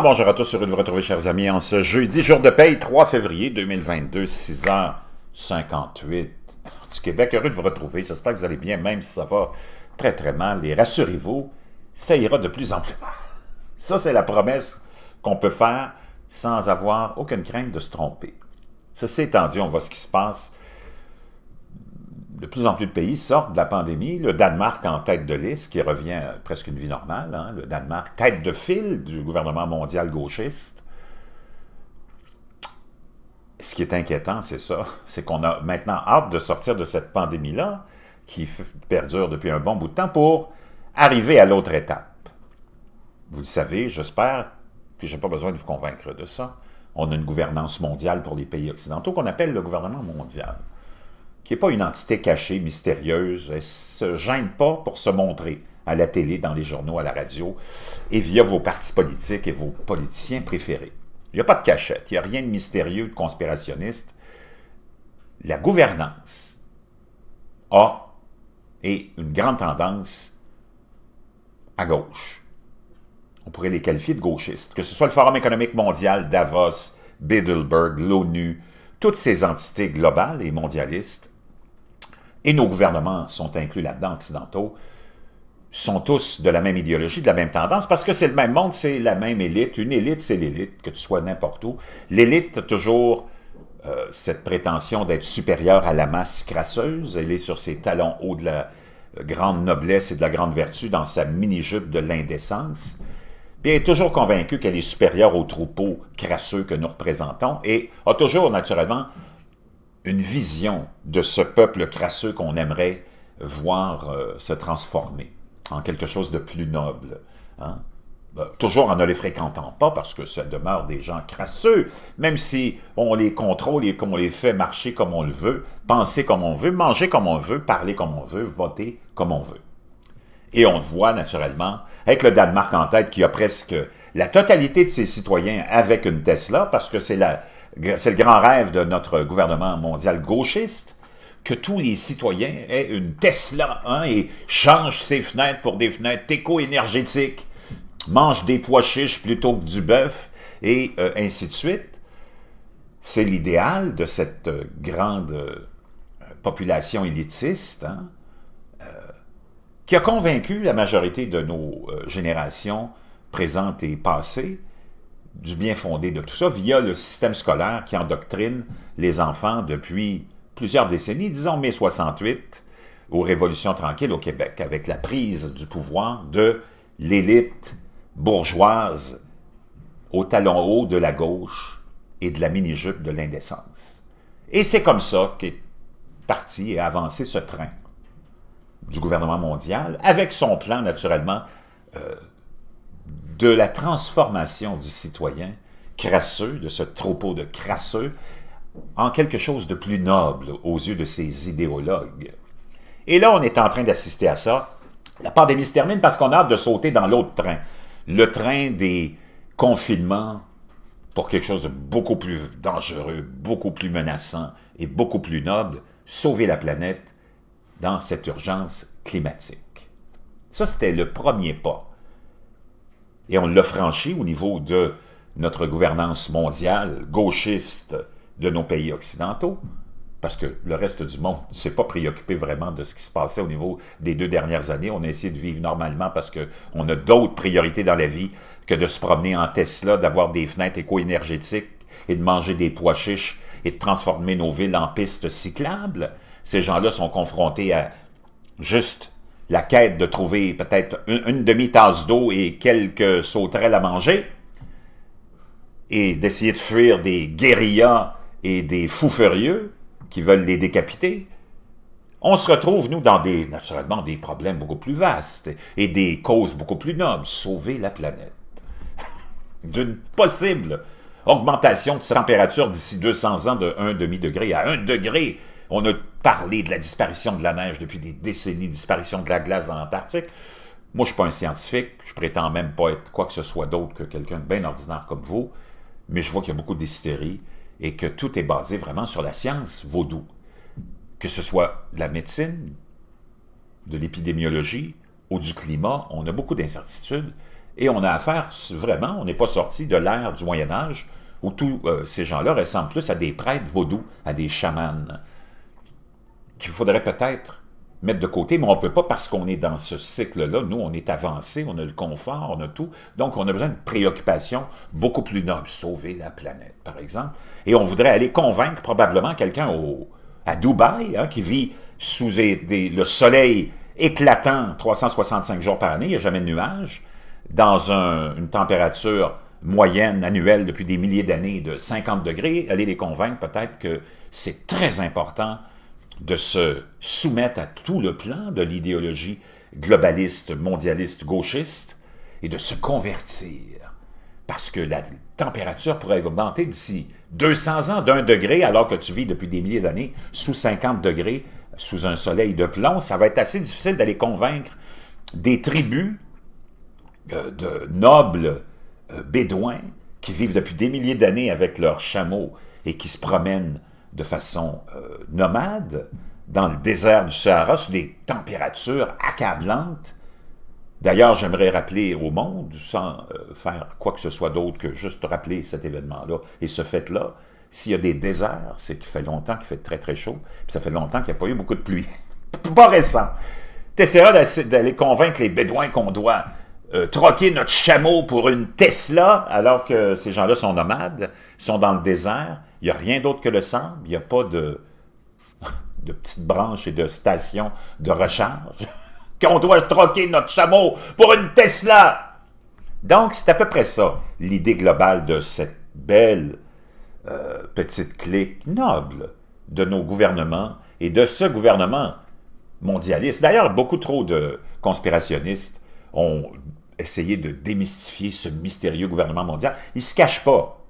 bonjour à tous, heureux de vous retrouver chers amis en ce jeudi, jour de paye, 3 février 2022, 6h58 du Québec. Heureux de vous retrouver, j'espère que vous allez bien, même si ça va très très mal. Et rassurez-vous, ça ira de plus en plus Ça c'est la promesse qu'on peut faire sans avoir aucune crainte de se tromper. Ceci étant dit, on voit ce qui se passe de plus en plus de pays sortent de la pandémie. Le Danemark en tête de liste, qui revient à euh, presque une vie normale. Hein. Le Danemark, tête de file du gouvernement mondial gauchiste. Ce qui est inquiétant, c'est ça. C'est qu'on a maintenant hâte de sortir de cette pandémie-là, qui perdure depuis un bon bout de temps, pour arriver à l'autre étape. Vous le savez, j'espère, puis je n'ai pas besoin de vous convaincre de ça. On a une gouvernance mondiale pour les pays occidentaux qu'on appelle le gouvernement mondial qui n'est pas une entité cachée, mystérieuse. Elle ne se gêne pas pour se montrer à la télé, dans les journaux, à la radio, et via vos partis politiques et vos politiciens préférés. Il n'y a pas de cachette, il n'y a rien de mystérieux, de conspirationniste. La gouvernance a et une grande tendance à gauche. On pourrait les qualifier de gauchistes, que ce soit le Forum économique mondial, Davos, Bidelberg, l'ONU, toutes ces entités globales et mondialistes et nos gouvernements sont inclus là-dedans, occidentaux, sont tous de la même idéologie, de la même tendance, parce que c'est le même monde, c'est la même élite. Une élite, c'est l'élite, que tu sois n'importe où. L'élite a toujours euh, cette prétention d'être supérieure à la masse crasseuse. Elle est sur ses talons hauts de la grande noblesse et de la grande vertu, dans sa mini-jupe de l'indécence. Puis elle est toujours convaincue qu'elle est supérieure aux troupeaux crasseux que nous représentons et a toujours, naturellement, une vision de ce peuple crasseux qu'on aimerait voir euh, se transformer en quelque chose de plus noble. Hein? Ben, toujours en ne les fréquentant pas, parce que ça demeure des gens crasseux, même si on les contrôle et qu'on les fait marcher comme on le veut, penser comme on veut, manger comme on veut, parler comme on veut, voter comme on veut. Et on le voit naturellement avec le Danemark en tête qui a presque la totalité de ses citoyens avec une Tesla, parce que c'est la, c'est le grand rêve de notre gouvernement mondial gauchiste, que tous les citoyens aient une Tesla hein, et changent ses fenêtres pour des fenêtres éco-énergétiques, mangent des pois chiches plutôt que du bœuf, et euh, ainsi de suite. C'est l'idéal de cette euh, grande euh, population élitiste hein, qui a convaincu la majorité de nos générations présentes et passées du bien fondé de tout ça via le système scolaire qui endoctrine les enfants depuis plusieurs décennies, disons mai 68, aux révolutions tranquilles au Québec, avec la prise du pouvoir de l'élite bourgeoise au talon haut de la gauche et de la mini-jupe de l'indécence. Et c'est comme ça qu'est parti et avancé ce train du gouvernement mondial, avec son plan naturellement euh, de la transformation du citoyen crasseux, de ce troupeau de crasseux, en quelque chose de plus noble aux yeux de ces idéologues. Et là, on est en train d'assister à ça. La pandémie se termine parce qu'on a hâte de sauter dans l'autre train, le train des confinements pour quelque chose de beaucoup plus dangereux, beaucoup plus menaçant et beaucoup plus noble, sauver la planète dans cette urgence climatique. Ça, c'était le premier pas. Et on l'a franchi au niveau de notre gouvernance mondiale, gauchiste de nos pays occidentaux, parce que le reste du monde ne s'est pas préoccupé vraiment de ce qui se passait au niveau des deux dernières années. On a essayé de vivre normalement parce que qu'on a d'autres priorités dans la vie que de se promener en Tesla, d'avoir des fenêtres éco-énergétiques et de manger des pois chiches et de transformer nos villes en pistes cyclables. Ces gens-là sont confrontés à juste la quête de trouver peut-être une, demi-tasse d'eau et quelques sauterelles à manger, et d'essayer de fuir des guérillas et des fous furieux qui veulent les décapiter, on se retrouve, nous, dans des, naturellement, des problèmes beaucoup plus vastes et des causes beaucoup plus nobles. Sauver la planète. D'une possible augmentation de température d'ici 200 ans de 1,5 degré à 1 degré, on a parler de la disparition de la neige depuis des décennies, disparition de la glace dans l'Antarctique. Moi, je ne suis pas un scientifique, je prétends même pas être quoi que ce soit d'autre que quelqu'un de bien ordinaire comme vous, mais je vois qu'il y a beaucoup d'hystérie et que tout est basé vraiment sur la science vaudou. Que ce soit de la médecine, de l'épidémiologie ou du climat, on a beaucoup d'incertitudes et on a affaire, vraiment, on n'est pas sorti de l'ère du Moyen Âge où tous euh, ces gens-là ressemblent plus à des prêtres vaudous, à des chamans qu'il faudrait peut-être mettre de côté, mais on ne peut pas parce qu'on est dans ce cycle-là. Nous, on est avancé, on a le confort, on a tout. Donc, on a besoin de préoccupations beaucoup plus nobles. Sauver la planète, par exemple. Et on voudrait aller convaincre probablement quelqu'un à Dubaï, hein, qui vit sous le soleil éclatant 365 jours par année, il n'y a jamais de nuages, dans une température moyenne annuelle depuis des milliers d'années de 50 degrés, aller les convaincre peut-être que c'est très important de se soumettre à tout le plan de l'idéologie globaliste, mondialiste, gauchiste, et de se convertir. Parce que la température pourrait augmenter d'ici 200 ans d'un degré, alors que tu vis depuis des milliers d'années sous 50 degrés, sous un soleil de plomb. Ça va être assez difficile d'aller convaincre des tribus euh, de nobles euh, bédouins qui vivent depuis des milliers d'années avec leurs chameaux et qui se promènent de façon euh, nomade dans le désert du Sahara sous des températures accablantes. D'ailleurs, j'aimerais rappeler au monde, sans euh, faire quoi que ce soit d'autre que juste rappeler cet événement-là et ce fait-là, s'il y a des déserts, c'est qu'il fait longtemps qu'il fait très très chaud, puis ça fait longtemps qu'il n'y a pas eu beaucoup de pluie. pas récent. T'essaieras d'aller convaincre les Bédouins qu'on doit euh, troquer notre chameau pour une Tesla, alors que ces gens-là sont nomades, sont dans le désert, il n'y a rien d'autre que le sang. Il n'y a pas de, de petites branches et de stations de recharge. Qu'on doit troquer notre chameau pour une Tesla. Donc, c'est à peu près ça, l'idée globale de cette belle euh, petite clique noble de nos gouvernements et de ce gouvernement mondialiste. D'ailleurs, beaucoup trop de conspirationnistes ont essayé de démystifier ce mystérieux gouvernement mondial. Il ne se cache pas.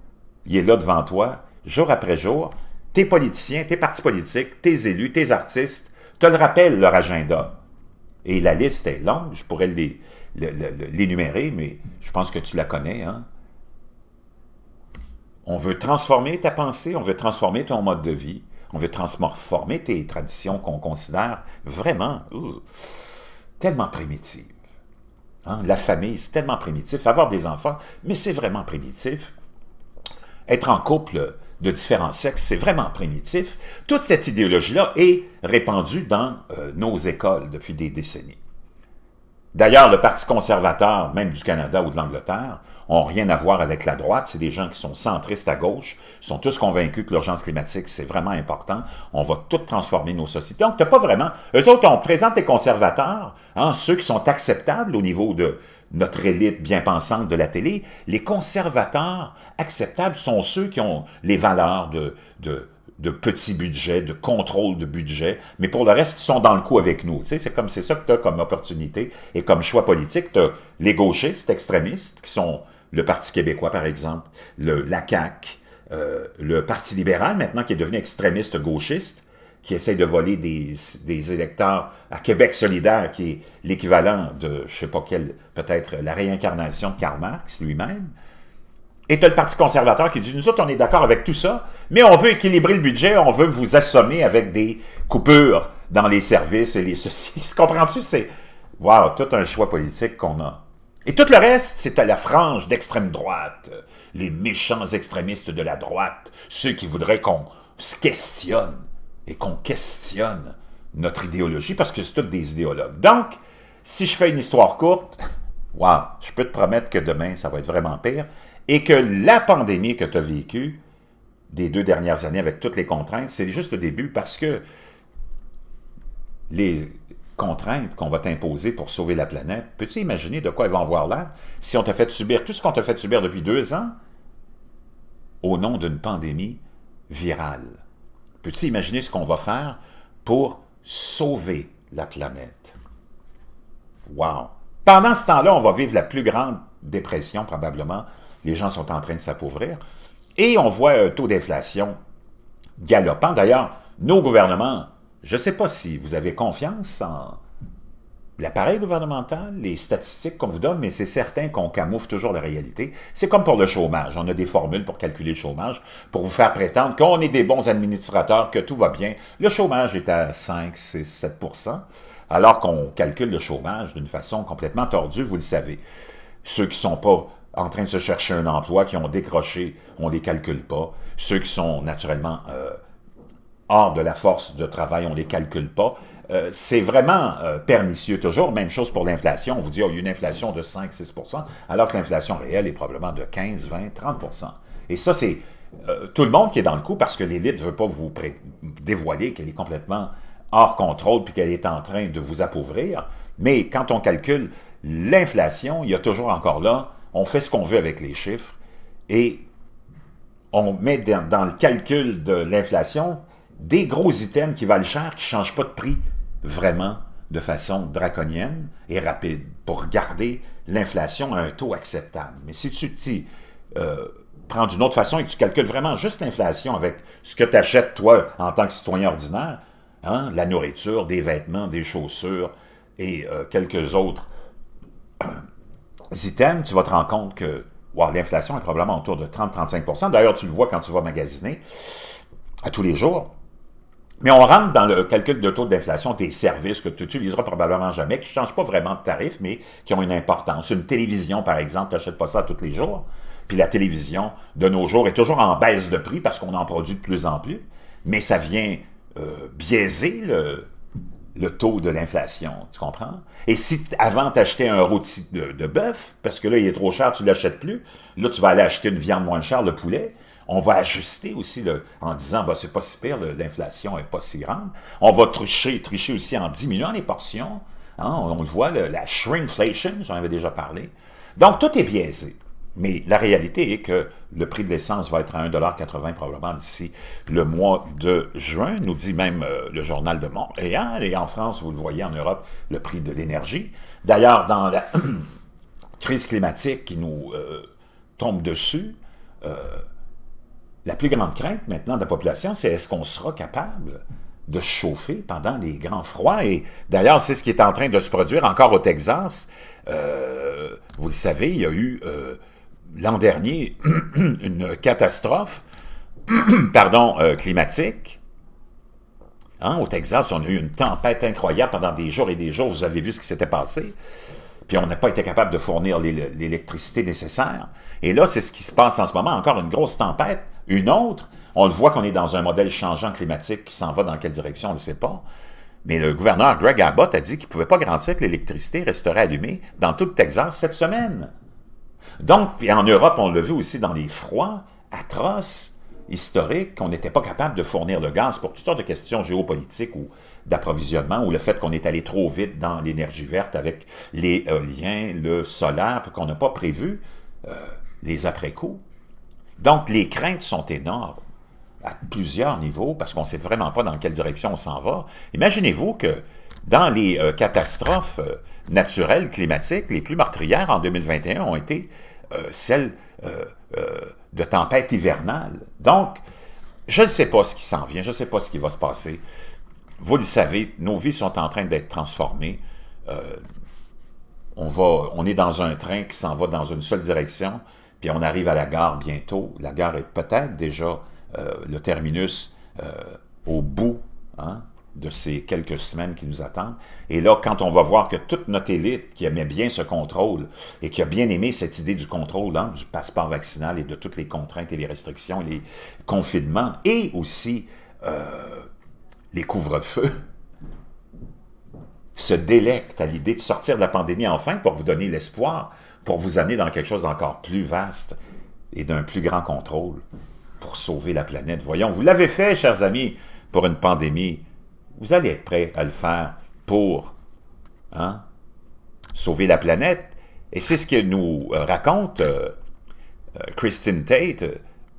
Il est là devant toi jour après jour, tes politiciens, tes partis politiques, tes élus, tes artistes te le rappellent, leur agenda. Et la liste est longue, je pourrais l'énumérer, mais je pense que tu la connais. Hein. On veut transformer ta pensée, on veut transformer ton mode de vie, on veut transformer tes traditions qu'on considère vraiment tellement primitives. Hein. La famille, c'est tellement primitif. Avoir des enfants, mais c'est vraiment primitif. Être en couple, de différents sexes, c'est vraiment primitif. Toute cette idéologie-là est répandue dans euh, nos écoles depuis des décennies. D'ailleurs, le Parti conservateur, même du Canada ou de l'Angleterre, ont rien à voir avec la droite. C'est des gens qui sont centristes à gauche, sont tous convaincus que l'urgence climatique, c'est vraiment important. On va tout transformer nos sociétés. Donc, n'as pas vraiment... Eux autres, on présente les conservateurs, hein, ceux qui sont acceptables au niveau de, notre élite bien pensante de la télé, les conservateurs acceptables sont ceux qui ont les valeurs de, de, de petits budgets, de contrôle de budget, mais pour le reste, ils sont dans le coup avec nous. Tu sais, c'est comme c'est ça que tu as comme opportunité et comme choix politique. Tu as les gauchistes extrémistes, qui sont le Parti québécois, par exemple, le, la CAQ, euh, le Parti libéral, maintenant, qui est devenu extrémiste gauchiste, qui essaye de voler des, électeurs à Québec solidaire, qui est l'équivalent de, je sais pas quel, peut-être la réincarnation de Karl Marx lui-même. Et tu as le Parti conservateur qui dit, nous autres, on est d'accord avec tout ça, mais on veut équilibrer le budget, on veut vous assommer avec des coupures dans les services et les ceci. Comprends-tu? C'est, wow, tout un choix politique qu'on a. Et tout le reste, c'est à la frange d'extrême droite, les méchants extrémistes de la droite, ceux qui voudraient qu'on se questionne et qu'on questionne notre idéologie parce que c'est toutes des idéologues. Donc, si je fais une histoire courte, wow, je peux te promettre que demain, ça va être vraiment pire et que la pandémie que tu as vécue des deux dernières années avec toutes les contraintes, c'est juste le début parce que les contraintes qu'on va t'imposer pour sauver la planète, peux-tu imaginer de quoi ils vont avoir l'air si on t'a fait subir tout ce qu'on t'a fait subir depuis deux ans au nom d'une pandémie virale? peux-tu imaginer ce qu'on va faire pour sauver la planète? Wow! Pendant ce temps-là, on va vivre la plus grande dépression probablement. Les gens sont en train de s'appauvrir. Et on voit un taux d'inflation galopant. D'ailleurs, nos gouvernements, je ne sais pas si vous avez confiance en l'appareil gouvernemental, les statistiques qu'on vous donne, mais c'est certain qu'on camoufle toujours la réalité. C'est comme pour le chômage. On a des formules pour calculer le chômage, pour vous faire prétendre qu'on est des bons administrateurs, que tout va bien. Le chômage est à 5, 6, 7 alors qu'on calcule le chômage d'une façon complètement tordue, vous le savez. Ceux qui sont pas en train de se chercher un emploi, qui ont décroché, on les calcule pas. Ceux qui sont naturellement euh, hors de la force de travail, on les calcule pas. Euh, c'est vraiment euh, pernicieux toujours. Même chose pour l'inflation. On vous dit, qu'il oh, il y a une inflation de 5-6 alors que l'inflation réelle est probablement de 15, 20, 30 Et ça, c'est euh, tout le monde qui est dans le coup parce que l'élite ne veut pas vous dévoiler qu'elle est complètement hors contrôle puis qu'elle est en train de vous appauvrir. Mais quand on calcule l'inflation, il y a toujours encore là, on fait ce qu'on veut avec les chiffres et on met dans, dans le calcul de l'inflation des gros items qui valent cher, qui ne changent pas de prix vraiment de façon draconienne et rapide pour garder l'inflation à un taux acceptable. Mais si tu t'y euh, prends d'une autre façon et que tu calcules vraiment juste l'inflation avec ce que tu achètes toi en tant que citoyen ordinaire, hein, la nourriture, des vêtements, des chaussures et euh, quelques autres euh, items, tu vas te rendre compte que l'inflation est probablement autour de 30-35 D'ailleurs, tu le vois quand tu vas magasiner à tous les jours. Mais on rentre dans le calcul de taux d'inflation des services que tu utiliseras probablement jamais, qui ne changent pas vraiment de tarif, mais qui ont une importance. Une télévision, par exemple, tu n'achètes pas ça tous les jours. Puis la télévision, de nos jours, est toujours en baisse de prix parce qu'on en produit de plus en plus. Mais ça vient euh, biaiser le, taux de l'inflation, tu comprends? Et si avant tu achetais un rôti de, de bœuf, parce que là il est trop cher, tu l'achètes plus, là tu vas aller acheter une viande moins chère, le poulet, on va ajuster aussi en disant, bah, c'est pas si pire, l'inflation est pas si grande. On va tricher, tricher aussi en diminuant les portions. Hein, on, le voit, la shrinkflation, j'en avais déjà parlé. Donc, tout est biaisé. Mais la réalité est que le prix de l'essence va être à 1,80$ probablement d'ici le mois de juin, nous dit même euh, le journal de Montréal. Et en France, vous le voyez, en Europe, le prix de l'énergie. D'ailleurs, dans la crise climatique qui nous euh, tombe dessus, euh, la plus grande crainte maintenant de la population, c'est est-ce qu'on sera capable de chauffer pendant les grands froids. Et d'ailleurs, c'est ce qui est en train de se produire encore au Texas. Euh, vous le savez, il y a eu euh, l'an dernier une catastrophe pardon, euh, climatique. Hein, au Texas, on a eu une tempête incroyable pendant des jours et des jours. Vous avez vu ce qui s'était passé. Puis on n'a pas été capable de fournir l'électricité nécessaire. Et là, c'est ce qui se passe en ce moment. Encore une grosse tempête une autre, on le voit qu'on est dans un modèle changeant climatique qui s'en va dans quelle direction, on ne sait pas. Mais le gouverneur Greg Abbott a dit qu'il ne pouvait pas garantir que l'électricité resterait allumée dans tout le Texas cette semaine. Donc, en Europe, on l'a vu aussi dans les froids atroces, historiques, qu'on n'était pas capable de fournir le gaz pour toutes sortes de questions géopolitiques ou d'approvisionnement, ou le fait qu'on est allé trop vite dans l'énergie verte avec l'éolien, le solaire, qu'on n'a pas prévu euh, les après-coups. Donc, les craintes sont énormes à plusieurs niveaux parce qu'on ne sait vraiment pas dans quelle direction on s'en va. Imaginez-vous que dans les euh, catastrophes euh, naturelles climatiques, les plus meurtrières en 2021 ont été euh, celles de tempêtes hivernales. Donc, je ne sais pas ce qui s'en vient, je ne sais pas ce qui va se passer. Vous le savez, nos vies sont en train d'être transformées. va, on est dans un train qui s'en va dans une seule direction. Puis on arrive à la gare bientôt. La gare est peut-être déjà euh, le terminus euh, au bout hein, de ces quelques semaines qui nous attendent. Et là, quand on va voir que toute notre élite qui aimait bien ce contrôle et qui a bien aimé cette idée du contrôle hein, du passeport vaccinal et de toutes les contraintes et les restrictions les confinements et aussi euh, les couvre-feux, se délecte à l'idée de sortir de la pandémie enfin pour vous donner l'espoir pour vous amener dans quelque chose d'encore plus vaste et d'un plus grand contrôle pour sauver la planète. Voyons, vous l'avez fait, chers amis, pour une pandémie. Vous allez être prêts à le faire pour hein, sauver la planète. Et c'est ce que nous euh, raconte Christine euh, euh, Tate,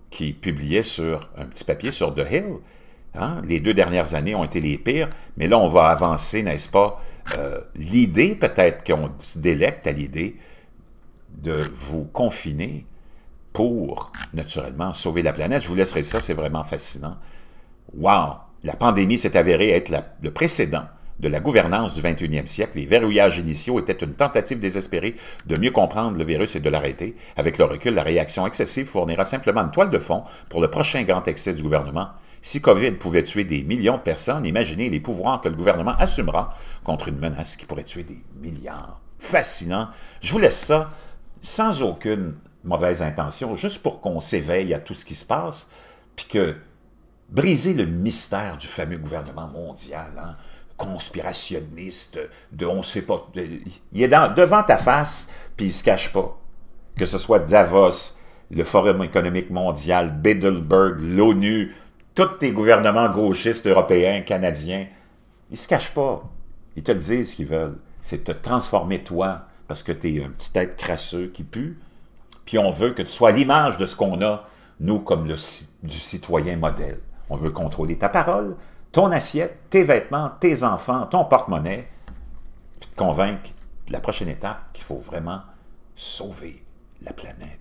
qui publiait sur un petit papier sur The Hill. Hein. Les deux dernières années ont été les pires, mais là, on va avancer, n'est-ce pas? l'idée, peut-être qu'on se délecte à l'idée de vous confiner pour, naturellement, sauver la planète. Je vous laisserai ça, c'est vraiment fascinant. Wow! La pandémie s'est avérée être le précédent de la gouvernance du 21e siècle. Les verrouillages initiaux étaient une tentative désespérée de mieux comprendre le virus et de l'arrêter. Avec le recul, la réaction excessive fournira simplement une toile de fond pour le prochain grand excès du gouvernement. Si COVID pouvait tuer des millions de personnes, imaginez les pouvoirs que le gouvernement assumera contre une menace qui pourrait tuer des milliards. Fascinant. Je vous laisse ça sans aucune mauvaise intention, juste pour qu'on s'éveille à tout ce qui se passe, puis que briser le mystère du fameux gouvernement mondial, hein, conspirationniste, de on sait pas, il est devant ta face, puis il se cache pas. Que ce soit Davos, le Forum économique mondial, Bidelberg, l'ONU, tous tes gouvernements gauchistes européens, canadiens, ils se cachent pas. Ils te disent ce qu'ils veulent, c'est te transformer toi parce que tu es un petit être crasseux qui pue, puis on veut que tu sois l'image de ce qu'on a, nous, comme du citoyen modèle. On veut contrôler ta parole, ton assiette, tes vêtements, tes enfants, ton porte-monnaie, puis te convaincre de la prochaine étape qu'il faut vraiment sauver la planète.